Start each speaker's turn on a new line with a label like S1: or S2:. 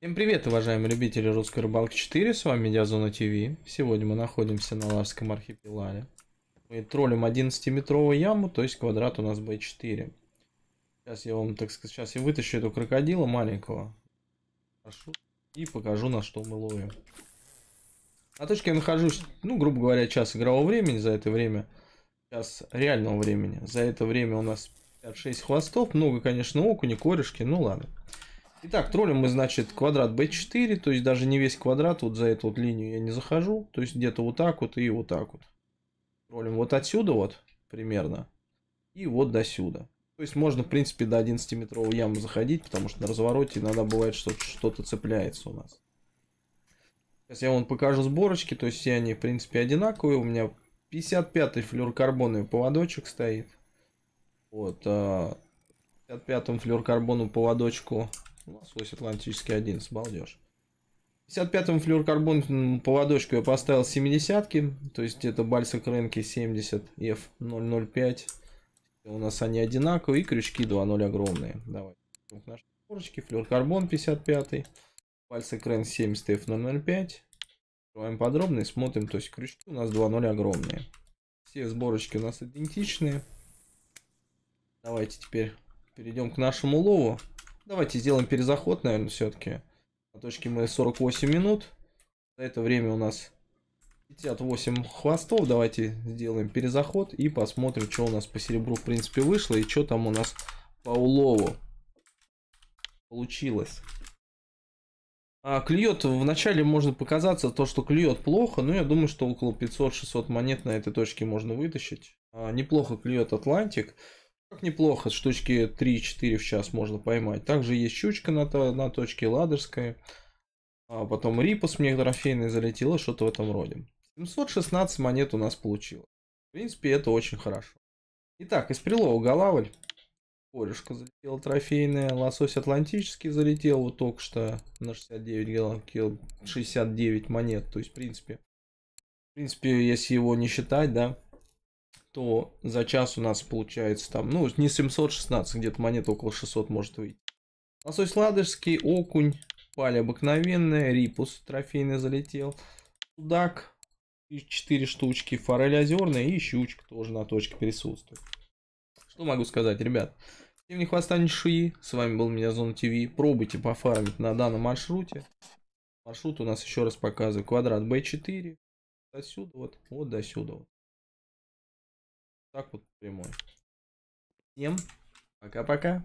S1: Всем привет, уважаемые любители русской рыбалки 4, с вами Диазона ТВ. Сегодня мы находимся на Ларском архипелаге. Мы троллим 11-метровую яму, то есть квадрат у нас B4. Сейчас я вам, так сказать, сейчас я вытащу эту крокодила маленького. И покажу, на что мы ловим. На точке я нахожусь, ну, грубо говоря, час игрового времени, за это время, час реального времени. За это время у нас 56 хвостов, много, конечно, окуни, корешки, ну Ладно. Итак, троллим мы, значит, квадрат b4, то есть даже не весь квадрат, вот за эту вот линию я не захожу, то есть где-то вот так вот и вот так вот. Троллим вот отсюда вот примерно и вот до сюда. То есть можно, в принципе, до 11-метровой ямы заходить, потому что на развороте иногда бывает, что что-то цепляется у нас. Сейчас я вам покажу сборочки, то есть все они, в принципе, одинаковые. У меня 55-й флюоркарбоновый поводочек стоит. Вот, 55-м а, флюоркарбону поводочку у ну, нас Лосось Атлантический 11, балдеж. 55-м флюоркарбон по ладошку я поставил 70-ки, то есть это бальса кренки 70 F005. У нас они одинаковые, и крючки 2.0 огромные. Давай. Наши корочки, флюоркарбон 55 бальса крен 70 F005. Открываем подробно и смотрим, то есть крючки у нас 2.0 огромные. Все сборочки у нас идентичные. Давайте теперь перейдем к нашему лову. Давайте сделаем перезаход, наверное, все-таки. На точке мы 48 минут. За это время у нас 58 хвостов. Давайте сделаем перезаход и посмотрим, что у нас по серебру, в принципе, вышло. И что там у нас по улову получилось. А, клюет, вначале можно показаться то, что клюет плохо, но я думаю, что около 500-600 монет на этой точке можно вытащить. А, неплохо клюет Атлантик. Как неплохо, штучки 3-4 в час можно поймать. Также есть щучка на, то, на точке Ладожской. А потом Рипус мне трофейный залетело, что-то в этом роде. 716 монет у нас получилось. В принципе, это очень хорошо. Итак, из прилова Галавль. Корешка залетела трофейная. Лосось Атлантический залетел вот только что на 69, галав, 69 монет. То есть, в принципе, в принципе, если его не считать, да, то за час у нас получается там, ну, не 716, где-то монет около 600 может выйти. Лосось ладожский, окунь, пали обыкновенная, рипус трофейный залетел, судак, 4 штучки, форель озерная и щучка тоже на точке присутствует. Что могу сказать, ребят? Всем не хвоста не шии, с вами был меня Зона ТВ, пробуйте пофармить на данном маршруте. Маршрут у нас еще раз показываю, квадрат B4, отсюда вот, вот до сюда вот. Так вот прямой. Всем пока-пока.